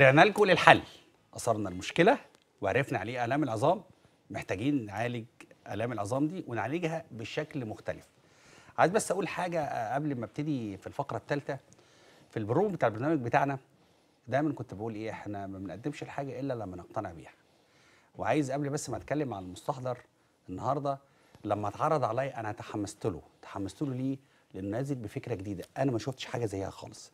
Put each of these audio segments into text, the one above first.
رجعنا لكم للحل اثرنا المشكله وعرفنا عليه الام العظام محتاجين نعالج الام العظام دي ونعالجها بشكل مختلف عايز بس اقول حاجه آه، قبل ما ابتدي في الفقره الثالثه في البروم بتاع البرنامج بتاعنا دايما كنت بقول ايه احنا ما بنقدمش الحاجه الا لما نقتنع بيها وعايز قبل بس ما اتكلم عن المستحضر النهارده لما اتعرض عليا انا تحمست له تحمست له ليه لانه نازل بفكره جديده انا ما شفتش حاجه زيها خالص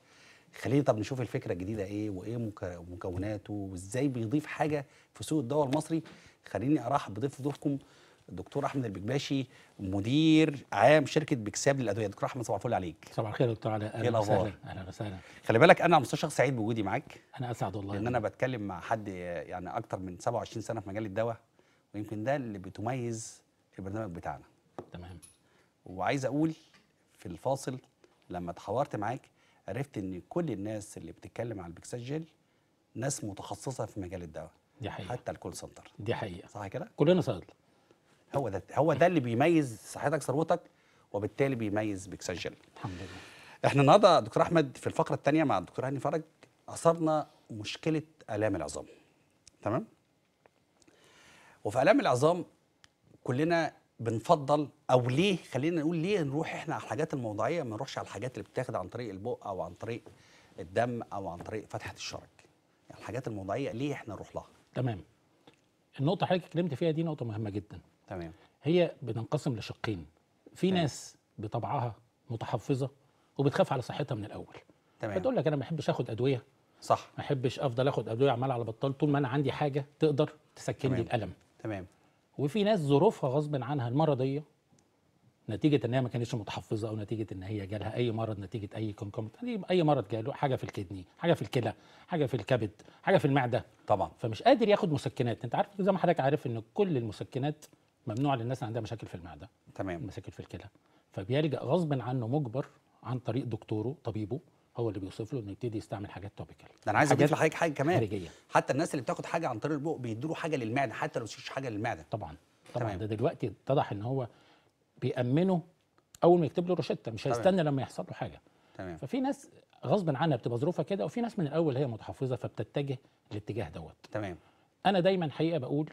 خلينا طب نشوف الفكره الجديده ايه وايه مكوناته وازاي بيضيف حاجه في سوق الدواء المصري خليني ارحب بضيف ضيوفكم الدكتور احمد البكباشي مدير عام شركه بكساب للادويه دكتور احمد صباح الفل عليك صباح الخير يا دكتور علاء اهلا إيه وسهلا اهلا وسهلا خلي بالك انا شخص سعيد بوجودي معاك انا اسعد والله لان انا بتكلم مع حد يعني اكتر من 27 سنه في مجال الدواء ويمكن ده اللي بتميز البرنامج بتاعنا تمام وعايز اقول في الفاصل لما اتحاورت معاك عرفت ان كل الناس اللي بتتكلم على البكسجل ناس متخصصه في مجال الدواء دي حقيقة. حتى الكول سنتر دي حقيقه صح كده كلنا صيادله هو ده هو ده اللي بيميز صحتك ثروتك وبالتالي بيميز بيكسجل الحمد لله احنا النهارده دكتور احمد في الفقره الثانيه مع الدكتور هاني فرج اثرنا مشكله الام العظام تمام وفي الام العظام كلنا بنفضل او ليه خلينا نقول ليه نروح احنا على الحاجات الموضعيه ما نروحش على الحاجات اللي بتاخد عن طريق البق او عن طريق الدم او عن طريق فتحه الشرج يعني الحاجات الموضعيه ليه احنا نروح لها تمام النقطه اللي حضرتك اتكلمت فيها دي نقطه مهمه جدا تمام هي بتنقسم لشقين في تمام. ناس بطبعها متحفظه وبتخاف على صحتها من الاول تمام بتقول لك انا ما بحبش اخد ادويه صح ما احبش افضل اخد ادويه عمال على بطال طول ما انا عندي حاجه تقدر تسكن لي الالم تمام وفي ناس ظروفها غصب عنها المرضيه نتيجه ان هي ما كانتش متحفظه او نتيجه ان هي جالها اي مرض نتيجه اي كونكومت اي مرض جاله حاجه في الكدني حاجه في الكلى حاجه في الكبد حاجه في المعده طبعا فمش قادر ياخد مسكنات انت عارف زي ما حضرتك عارف ان كل المسكنات ممنوع للناس اللي عندها مشاكل في المعده تمام مشاكل في الكلى فبيلجا غصب عنه مجبر عن طريق دكتوره طبيبه هو اللي بيوصف له انه يبتدي يستعمل حاجات توبيكال ده انا عايز اضيف لحضرتك حاجه كمان خارجية. حتى الناس اللي بتاخد حاجه عن طريق البق بيدوا حاجه للمعده حتى لو مش حاجه للمعده طبعا طبعا تمام. ده دلوقتي اتضح ان هو بيامنه اول ما يكتب له روشته مش هيستنى لما يحصل له حاجه تمام ففي ناس غصب عنها بتبقى ظروفها كده وفي ناس من الاول هي متحفظه فبتتجه الاتجاه دوت تمام انا دايما حقيقه بقول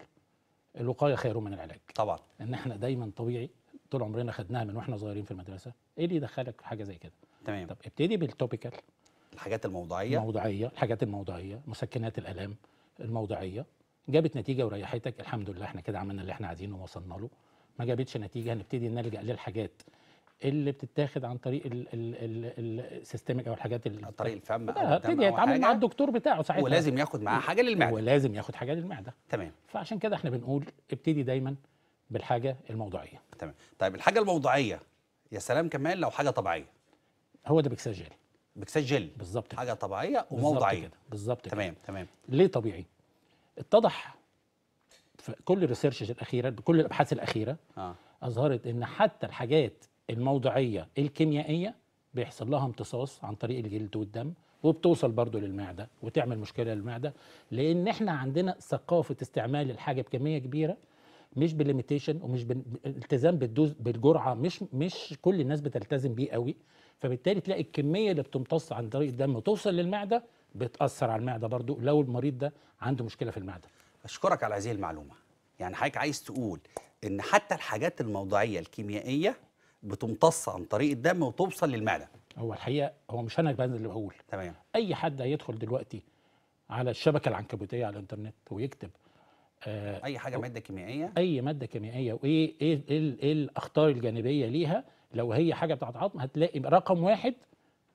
الوقايه خير من العلاج طبعا ان احنا دايما طبيعي طول عمرنا خدناها من واحنا صغيرين في المدرسه ايه اللي يدخلك في حاجه زي كده تمام طب ابتدي بالتوبيكال الحاجات الموضعيه الموضعيه الحاجات الموضعيه مسكنات الالام الموضعيه جابت نتيجه وريحتك الحمد لله احنا كده عملنا اللي احنا عايزينه ووصلنا له ما جابتش نتيجه هنبتدي نلجا للحاجات اللي بتتاخد عن طريق السيستمك او الحاجات عن طريق الفم او ابتدي يتعامل مع الدكتور بتاعه ساعتها ولازم ياخد معاه حاجه للمعده ولازم ياخد حاجه للمعده تمام فعشان كده احنا بنقول ابتدي دايما بالحاجه الموضعيه تمام طيب الحاجه الموضعيه يا سلام كمان لو حاجه طبيعيه هو ده بكسات جل بالظبط حاجه طبيعيه وموضعيه بالظبط تمام تمام ليه طبيعي اتضح في كل الريسيرش الاخيره بكل الابحاث الاخيره آه. اظهرت ان حتى الحاجات الموضعيه الكيميائيه بيحصل لها امتصاص عن طريق الجلد والدم وبتوصل برضه للمعده وتعمل مشكله للمعده لان احنا عندنا ثقافه استعمال الحاجه بكميه كبيره مش بالليميتيشن ومش بالالتزام بالدوز بالجرعه مش مش كل الناس بتلتزم بيه قوي فبالتالي تلاقي الكميه اللي بتمتص عن طريق الدم وتوصل للمعده بتاثر على المعده برضو لو المريض ده عنده مشكله في المعده اشكرك على هذه المعلومه يعني حضرتك عايز تقول ان حتى الحاجات الموضعيه الكيميائيه بتمتص عن طريق الدم وتوصل للمعده هو الحقيقه هو مش انا اللي بقول تمام اي حد هيدخل دلوقتي على الشبكه العنكبوتيه على الانترنت ويكتب آه اي حاجه ماده كيميائيه اي ماده كيميائيه وايه ايه ايه, إيه الاخطار الجانبيه ليها لو هي حاجه بتاعت عظم هتلاقي رقم واحد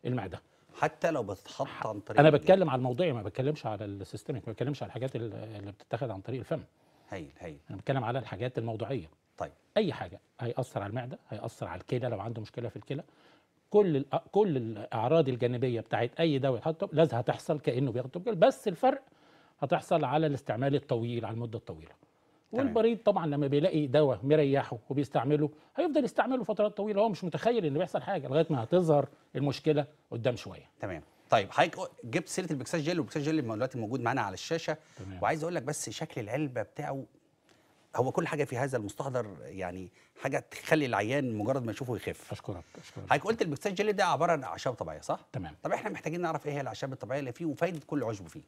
المعده حتى لو بتتحط عن طريق انا بتكلم على الموضوعي ما بتكلمش على السيستميك ما بتكلمش على الحاجات اللي بتتاخد عن طريق الفم هايل هايل انا بتكلم على الحاجات الموضوعيه طيب اي حاجه هياثر على المعده هياثر على الكلى لو عنده مشكله في الكلى كل كل الاعراض الجانبيه بتاعت اي دواء يتحط لازم هتحصل كانه بياخد بس الفرق هتحصل على الاستعمال الطويل على المده الطويله والمريض طبعا لما بيلاقي دواء مريحه وبيستعمله هيفضل يستعمله فترات طويله هو مش متخيل ان بيحصل حاجه لغايه ما هتظهر المشكله قدام شويه تمام طيب حضرتك جبت سيره البكساج جيل والبكساج جيل دلوقتي موجود معانا على الشاشه تمام. وعايز اقول لك بس شكل العلبه بتاعه هو كل حاجه في هذا المستحضر يعني حاجه تخلي العيان مجرد ما يشوفه يخف اشكرك اشكرك حضرتك قلت البكساج جيل ده عباره عن اعشاب طبيعيه صح تمام طب احنا محتاجين نعرف ايه هي الاعشاب الطبيعيه اللي فيه وفائده كل عشب فيه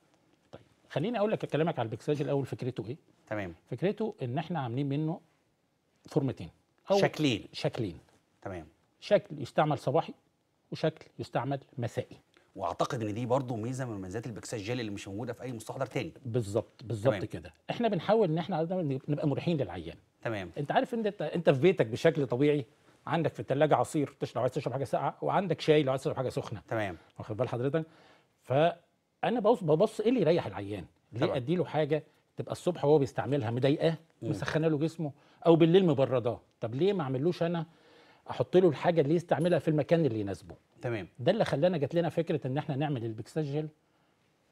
خليني اقول لك اكلمك على البكساج الاول فكرته ايه تمام فكرته ان احنا عاملين منه فورمتين او شكلين شكلين تمام شكل يستعمل صباحي وشكل يستعمل مسائي واعتقد ان دي برضو ميزه من مميزات البكساج جيل اللي مش موجوده في اي مستحضر تاني بالظبط بالظبط كده احنا بنحاول ان احنا نبقى مريحين للعيان تمام انت عارف ان انت انت في بيتك بشكل طبيعي عندك في الثلاجه عصير تشرب عايز تشرب حاجه ساقعه وعندك شاي لو عايز تشرب حاجه سخنه تمام واخد بال حضرتك ف انا ببص ببص ايه اللي يريح العيان ليه اديله حاجه تبقى الصبح وهو بيستعملها مضايقاه مسخنه له جسمه او بالليل مبرداه طب ليه ما اعملوش انا احط له الحاجه اللي يستعملها في المكان اللي يناسبه تمام ده اللي خلانا جات لنا فكره ان احنا نعمل البكسجل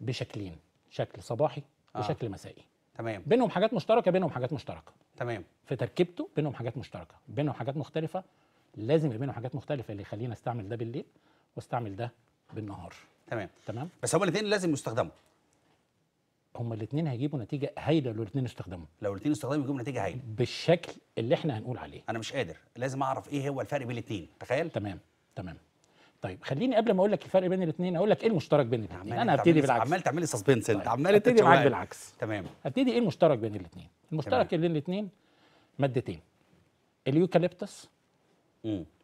بشكلين شكل صباحي آه. وشكل مسائي تمام بينهم حاجات مشتركه بينهم حاجات مشتركه تمام في تركيبته بينهم حاجات مشتركه بينهم حاجات مختلفه لازم يبقى بينهم حاجات مختلفه اللي يخلينا استعمل ده بالليل واستعمل ده بالنهار تمام تمام بس هما الاثنين لازم يستخدموا هما الاثنين هيجيبوا نتيجه هايله لو الاثنين استخدموا لو الاثنين استخدموا يجيبوا نتيجه هايله بالشكل اللي احنا هنقول عليه انا مش قادر لازم اعرف ايه هو الفرق بين الاثنين تخيل تمام تمام طيب خليني قبل ما اقول لك الفرق بين الاثنين اقول لك ايه المشترك بين الاثنين انا هبتدي بالعكس عمال تعمل لي سسبنس انت طيب، عمال ابتدي معاك بالعكس تمام هبتدي ايه المشترك بين الاثنين المشترك بين الاثنين مادتين اليوكاليبتس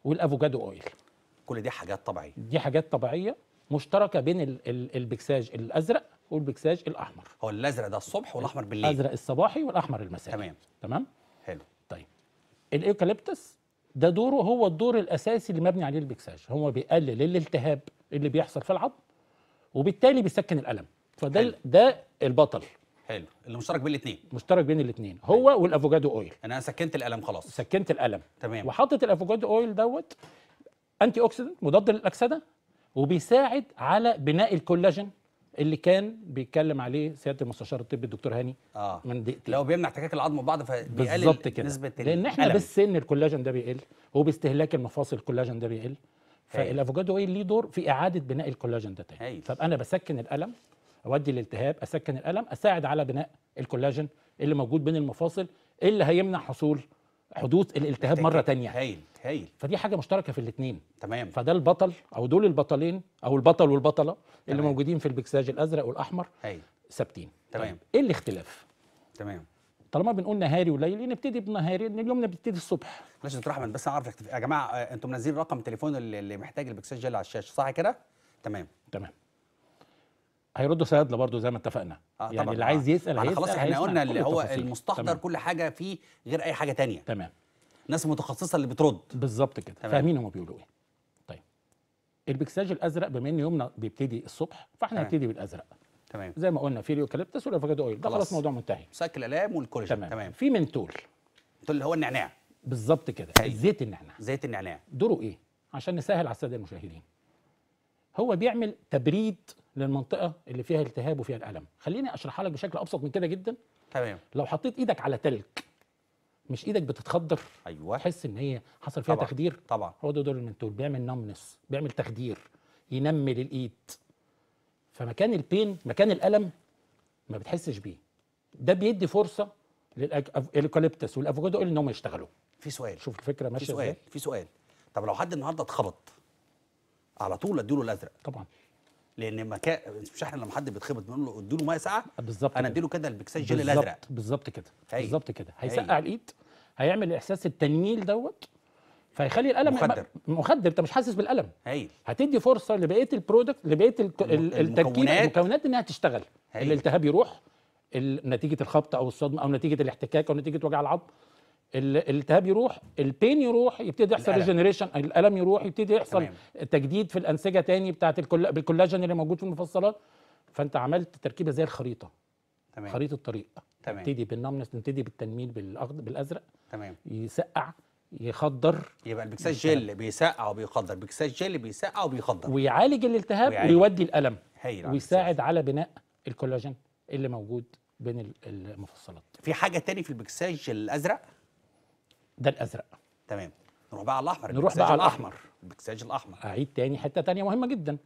والافوكادو اويل كل دي حاجات طبيعيه دي حاجات طبيعيه مشتركه بين البكساج الازرق والبكساج الاحمر هو الازرق ده الصبح والاحمر بالليل الازرق الصباحي والاحمر المسائي تمام تمام حلو طيب الايوكاليبتس ده دوره هو الدور الاساسي اللي مبني عليه البكساج هو بيقلل الالتهاب اللي بيحصل في العظم وبالتالي بيسكن الالم فده حلو. ده البطل حلو اللي مشترك بين الاثنين مشترك بين الاثنين هو والافوكادو اويل انا سكنت الالم خلاص سكنت الالم تمام وحطت الافوكادو اويل دوت انتي اوكسيدنت مضاد للاكسده وبيساعد على بناء الكولاجين اللي كان بيتكلم عليه سياده المستشار الطبي الدكتور هاني آه. من دقيقتين لو بيمنع احتكاك العظم ببعض فبيقلل نسبه لان احنا بالسن الكولاجين ده بيقل وباستهلاك المفاصل الكولاجين ده بيقل فالافوكادو ايه ليه دور في اعاده بناء الكولاجين ده تاني طب انا بسكن الالم اودي الالتهاب اسكن الالم اساعد على بناء الكولاجين اللي موجود بين المفاصل اللي هيمنع حصول حدوث الالتهاب مره تانية هايل هايل فدي حاجه مشتركه في الاثنين تمام فده البطل او دول البطلين او البطل والبطله تمام. اللي موجودين في البكساج الازرق والاحمر هايل ثابتين تمام طيب، ايه الاختلاف تمام طالما بنقول نهاري وليلي نبتدي بنهاري ان اليوم نبتدي الصبح معلش يا دكتور احمد بس اعرف يا جماعه آه، انتم منزلين رقم تليفون اللي محتاج البكساج جل على الشاشه صح كده تمام تمام هيردوا صيادله برضه زي ما اتفقنا آه يعني طبعًا. اللي عايز يسال آه، هيسال خلاص احنا قلنا اللي هو المستحضر تمام. كل حاجه فيه غير اي حاجه تانية تمام ناس متخصصه اللي بترد بالظبط كده فاهمين هم بيقولوا ايه طيب البكساج الازرق بما ان يومنا بيبتدي الصبح فاحنا هنبتدي بالازرق تمام زي ما قلنا في اليوكاليبتس والافوكادو اويل ده خلاص موضوع منتهي ساك الالام والكولاجين تمام. تمام في منتول منتول اللي هو النعناع بالظبط كده زيت النعناع زيت النعناع دوره ايه عشان نسهل على الساده المشاهدين هو بيعمل تبريد للمنطقه اللي فيها التهاب وفيها الالم خليني اشرحها لك بشكل ابسط من كده جدا تمام لو حطيت ايدك على تلك مش ايدك بتتخدر ايوه تحس ان هي حصل فيها طبعًا. تخدير طبعا هو ده دور المنتول بيعمل نمنس بيعمل تخدير ينمل الايد فمكان البين مكان الالم ما بتحسش بيه ده بيدي فرصه للايكاليبتس والافوكادو ان هم يشتغلوا في سؤال شوف الفكره ماشيه في سؤال في سؤال طب لو حد النهارده اتخبط على طول اديله الازرق طبعا لان مكان مش احنا لما حد بيتخبط بنقول له اديله ميه ساقعه بالظبط انا اديله كده البكسات جيل الازرق بالظبط كده بالظبط كده هيسقع الايد هيعمل احساس التنييل دوت فيخلي الالم مخدر مخدر انت مش حاسس بالالم هايل هتدي فرصه لبقيه البرودكت لبقيه التركيب المكونات انها تشتغل هايل. الالتهاب يروح نتيجه الخبط او الصدمه او نتيجه الاحتكاك او نتيجه وجع العظم الالتهاب يروح البين يروح يبتدي يحصل ريجنريشن الالم يروح يبتدي يحصل تمام. تجديد في الانسجه تاني بتاعه الكولاجين اللي موجود في المفصلات فانت عملت تركيبه زي الخريطه تمام. خريطه الطريق تمام نبتدي بالنمنس نبتدي بالتنميل بالاخضر بالازرق تمام يسقع يخدر يبقى البكساج جل بيسقع وبيخدر بكساج جل بيسقع وبيخدر ويعالج الالتهاب ويعالج. ويودي الالم ويساعد على بناء الكولاجين اللي موجود بين المفصلات في حاجه تاني في البكساج الازرق ده الازرق تمام نروح بقى على الاحمر نروح بقى على الاحمر البكساج الاحمر اعيد تاني حته تانية مهمه جدا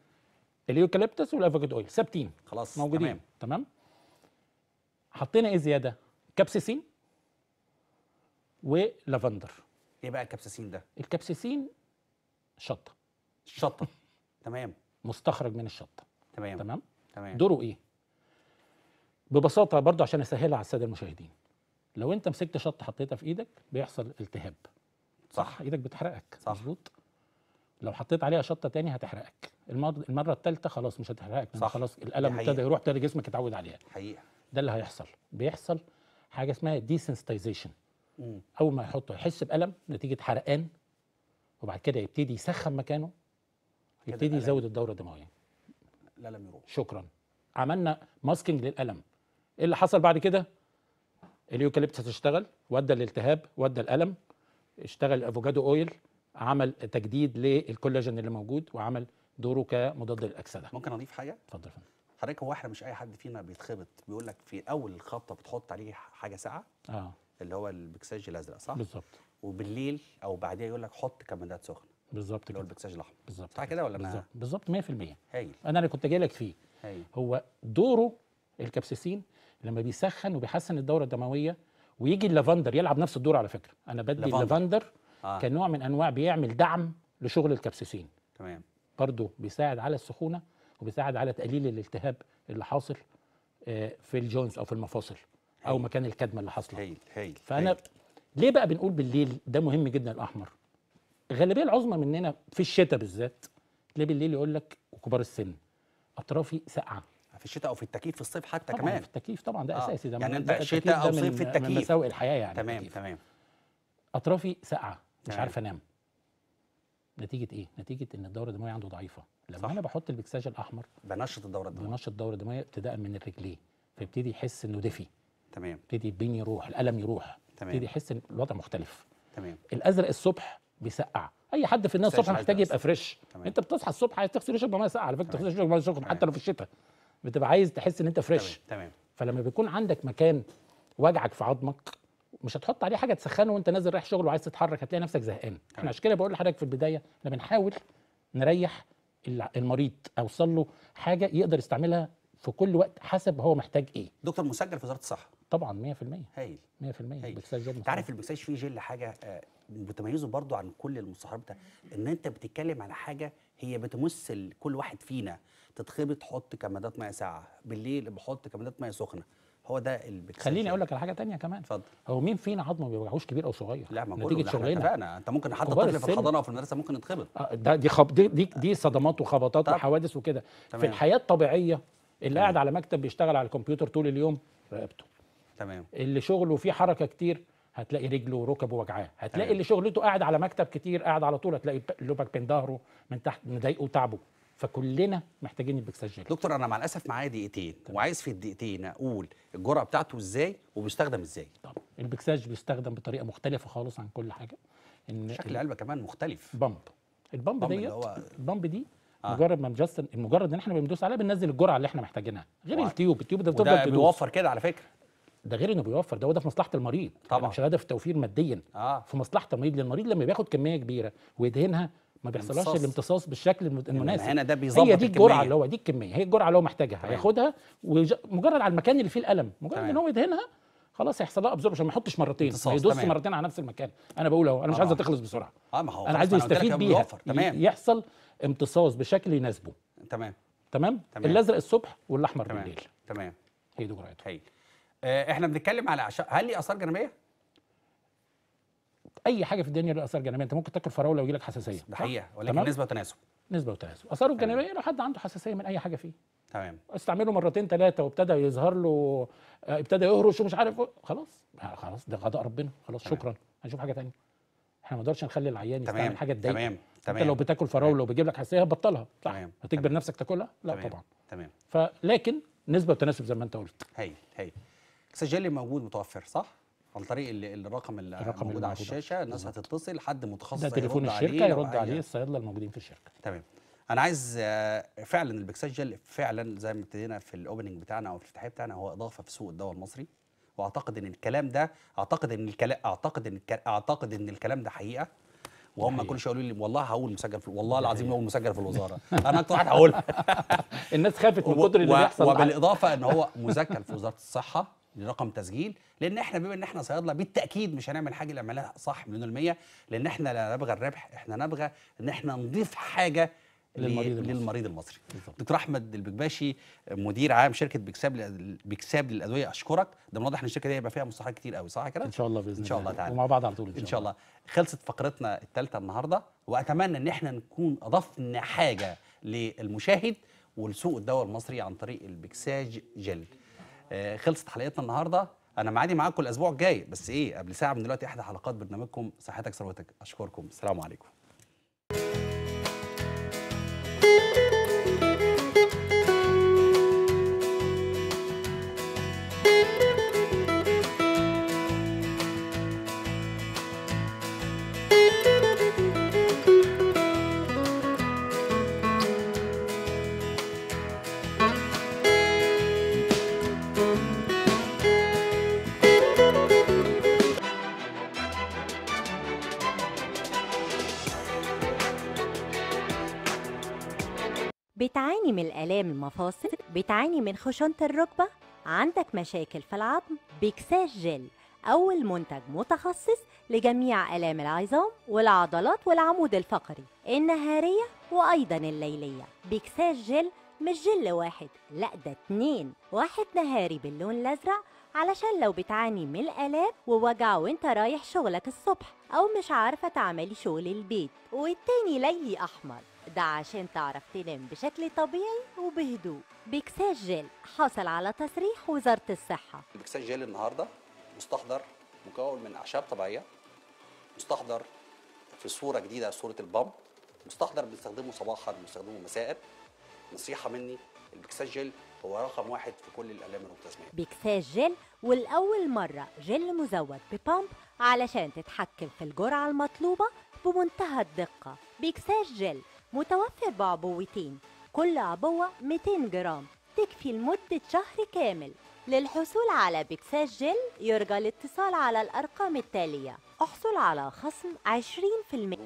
اليوكاليبتس والافوكادو اويل ثابتين خلاص موجودين تمام, تمام؟ حطينا ايه زياده كابسيسين ولافندر ايه بقى الكابسيسين ده الكابسيسين شطه شطه تمام مستخرج من الشطه تمام تمام تمام دوره ايه ببساطه برضو عشان اسهلها على الساده المشاهدين لو انت مسكت شط حطيتها في ايدك بيحصل التهاب صح, صح. ايدك بتحرقك صح. مظبوط لو حطيت عليها شطه تاني هتحرقك المره المره الثالثه خلاص مش هتحرقك صح. خلاص الالم ابتدى يروح ابتدى جسمك اتعود عليها حقيقه ده اللي هيحصل بيحصل حاجه اسمها ديسنسيتايزيشن اول ما يحطه يحس بالم نتيجه حرقان وبعد كده يبتدي يسخن مكانه يبتدي يزود الدوره الدمويه الالم يروح شكرا عملنا ماسكينج للالم ايه اللي حصل بعد كده اليوكاليبتس هتشتغل وادى الالتهاب وادى الالم اشتغل الافوكادو اويل عمل تجديد للكولاجين اللي موجود وعمل دوره كمضاد للاكسده ممكن اضيف حاجه اتفضل فندم حضرتك هو احنا مش اي حد فينا بيتخبط بيقول لك في اول خبطه بتحط عليه حاجه ساقعه اه اللي هو البكساج الازرق صح بالظبط وبالليل او بعديها يقول لك حط كمادات سخنه بالظبط كده اللي هو البكساج الاحمر بالظبط صح كده ولا بالظبط بالظبط 100% هايل انا اللي كنت جاي لك فيه هايل هو دوره الكبسيسين لما بيسخن وبيحسن الدوره الدمويه ويجي اللافندر يلعب نفس الدور على فكره انا بدي اللافندر آه. كنوع من انواع بيعمل دعم لشغل الكبسسين تمام برضه بيساعد على السخونه وبيساعد على تقليل الالتهاب اللي حاصل آه، في الجونز او في المفاصل او مكان الكدمه اللي حاصله هايل هايل فانا هيل. ليه بقى بنقول بالليل ده مهم جدا الاحمر الغالبيه العظمى مننا في الشتاء بالذات ليه بالليل يقول لك وكبار السن اطرافي ساقعه في الشتاء او في التكييف في الصيف حتى طبعًا كمان في التكييف طبعا ده آه. اساسي ده يعني انت شتاء او صيف في التكييف من مساوئ الحياه يعني تمام تمام اطرافي ساقعه مش عارف انام نتيجه ايه نتيجه ان الدوره الدمويه عنده ضعيفه لما صح. انا بحط البكساج الاحمر بنشط الدوره الدمويه بنشط الدوره الدمويه ابتداء من الرجلين فيبتدي يحس انه دفي تمام يبتدي البين يروح الالم يروح تمام يبتدي يحس ان الوضع مختلف تمام الازرق الصبح بيسقع اي حد في الناس الصبح محتاج يبقى فريش انت بتصحى الصبح عايز تغسل وشك بميه ساقعه على فكره تغسل وشك بميه حتى لو في الشتاء بتبقى عايز تحس ان انت فريش تمام, تمام. فلما بيكون عندك مكان وجعك في عظمك مش هتحط عليه حاجه تسخنه وانت نازل رايح شغل وعايز تتحرك هتلاقي نفسك زهقان احنا عشان كده بقول لحضرتك في البدايه احنا بنحاول نريح المريض اوصل له حاجه يقدر يستعملها في كل وقت حسب هو محتاج ايه دكتور مسجل في وزاره الصحه طبعا 100% هايل 100% البكساج جل انت عارف البكساج فيه جل حاجه آه، بتميزه برضو عن كل المستحضرات ان انت بتتكلم على حاجه هي بتمثل كل واحد فينا تتخبط تحط كمادات ميه ساقعه بالليل بحط كمادات ميه سخنه هو ده اللي خليني اقول لك على حاجه ثانيه كمان اتفضل هو مين فينا عظمه ما بيوجعوش كبير او صغير لا ما نتيجه شغلنا انت ممكن حتى طفل في الحضانه او في المدرسه ممكن يتخبط آه، ده دي خب... دي دي, دي صدمات وخبطات طب. وحوادث وكده في الحياه الطبيعيه اللي قاعد على مكتب بيشتغل على الكمبيوتر طول اليوم رقبته تمام اللي شغله فيه حركه كتير هتلاقي رجله وركبه وجعاه هتلاقي تمام. اللي شغلته قاعد على مكتب كتير قاعد على طول هتلاقي لبك بين ظهره من تحت مضايقه وتعبه فكلنا محتاجين البكسجين دكتور انا مع الاسف معايا دقيقتين وعايز في الدقيقتين اقول الجرعه بتاعته ازاي وبيستخدم ازاي طب البكساج بيستخدم بطريقه مختلفه خالص عن كل حاجه ان شكل العلبه كمان مختلف بامب البامب دي البامب دي آه. مجرد ما مجسد مجرد ان احنا بندوس عليها بننزل الجرعه اللي احنا محتاجينها غير وعلا. التيوب التيوب ده بتفضل تدوس بيوفر كده على فكره ده غير انه بيوفر ده هو ده في مصلحه المريض طبعا مش هدف توفير ماديا آه. في مصلحه المريض للمريض لما بياخد كميه كبيره ويدهنها ما بيحصلهاش الامتصاص, بالشكل يعني المناسب هنا ده بيظبط هي دي الجرعه اللي هو دي الكميه هي الجرعه اللي هو محتاجها طيب. هياخدها ومجرد على المكان اللي فيه الالم مجرد طيب. ان هو يدهنها خلاص هيحصل لها ابزور عشان ما يحطش مرتين يدوس مرتين على نفس المكان انا بقول اهو انا مش عايزها آه. تخلص بسرعه اه ما هو انا عايزه يستفيد بيها تمام. يحصل امتصاص بشكل يناسبه تمام تمام, تمام. الازرق الصبح والاحمر بالليل تمام هي دي جرعته آه، احنا بنتكلم على هل ليه اثار جانبيه اي حاجه في الدنيا لها اثار جانبيه انت ممكن تاكل فراوله ويجي لك حساسيه ده حقيقه ولكن تمام؟ نسبه وتناسب نسبه وتناسب اثاره الجانبيه لو حد عنده حساسيه من اي حاجه فيه تمام استعمله مرتين ثلاثه وابتدى يظهر له آه ابتدى يهرش ومش عارف خلاص آه، خلاص ده غضاء ربنا خلاص تمام. شكرا هنشوف حاجه ثانيه احنا ما نقدرش نخلي العيان يستعمل حاجه تضايقه تمام تمام انت لو بتاكل فراوله وبيجيب لك حساسيه هتبطلها صح تمام. هتجبر نفسك تاكلها لا تمام. طبعا تمام فلكن نسبه وتناسب زي ما انت قلت هي هي السجل موجود متوفر صح عن طريق الرقم اللي الرقم موجود على الشاشه الناس هتتصل حد متخصص ده تليفون الشركه يرد عليه الصيادله الموجودين في الشركه تمام انا عايز آه، فعلا البكسات جل فعلا زي ما ابتدينا في الاوبننج بتاعنا او الافتتاحيه بتاعنا هو اضافه في سوق الدواء المصري واعتقد ان الكلام ده اعتقد ان الكلام اعتقد ان اعتقد ان الكلام ده حقيقه وهم كل شويه يقولوا لي والله هقول مسجل في والله العظيم هقول مسجل في الوزاره انا اكتر واحد هقولها الناس خافت من كتر اللي بيحصل وبالاضافه ان هو مسجل في وزاره الصحه لرقم تسجيل لان احنا بما ان احنا صيادله بالتاكيد مش هنعمل حاجه اللي عملها صح مليون المية لان احنا لا نبغى الربح احنا نبغى ان احنا نضيف حاجه للمريض المصري, للمريض المصري. دكتور احمد البكباشي مدير عام شركه بكساب بكساب للادويه اشكرك ده من واضح ان الشركه دي هيبقى فيها مصطلحات كتير قوي صح كده ان شاء الله باذن الله ان شاء الله تعالى ومع بعض على طول ان شاء, إن شاء الله. الله خلصت فقرتنا الثالثه النهارده واتمنى ان احنا نكون اضفنا حاجه للمشاهد ولسوق الدواء المصري عن طريق البكساج جل آه، خلصت حلقتنا النهارده انا معادي معاكم الاسبوع الجاي بس ايه قبل ساعه من دلوقتي احدى حلقات برنامجكم صحتك ثروتك اشكركم السلام عليكم المفاصل بتعاني من خشونة الركبة عندك مشاكل في العظم بكساج جل أول منتج متخصص لجميع آلام العظام والعضلات والعمود الفقري النهارية وأيضا الليلية بكساج جل مش جل واحد لا ده اتنين واحد نهاري باللون الأزرق علشان لو بتعاني من الآلام ووجع وانت رايح شغلك الصبح أو مش عارفة تعملي شغل البيت والتاني لي أحمر ده عشان تعرف تنام بشكل طبيعي وبهدوء بكساج جيل حصل على تصريح وزارة الصحة بكساج جيل النهاردة مستحضر مكون من أعشاب طبيعية مستحضر في صورة جديدة صورة البامب مستحضر بنستخدمه صباحا بنستخدمه مساء نصيحة مني البكساج جيل هو رقم واحد في كل الآلام المتزمية بكساج جيل والأول مرة جيل مزود ببامب علشان تتحكم في الجرعة المطلوبة بمنتهى الدقة بكساج جيل متوفر بعبوتين كل عبوة 200 جرام تكفي لمدة شهر كامل للحصول على بكساج جل يرجى الاتصال على الأرقام التالية احصل على خصم 20%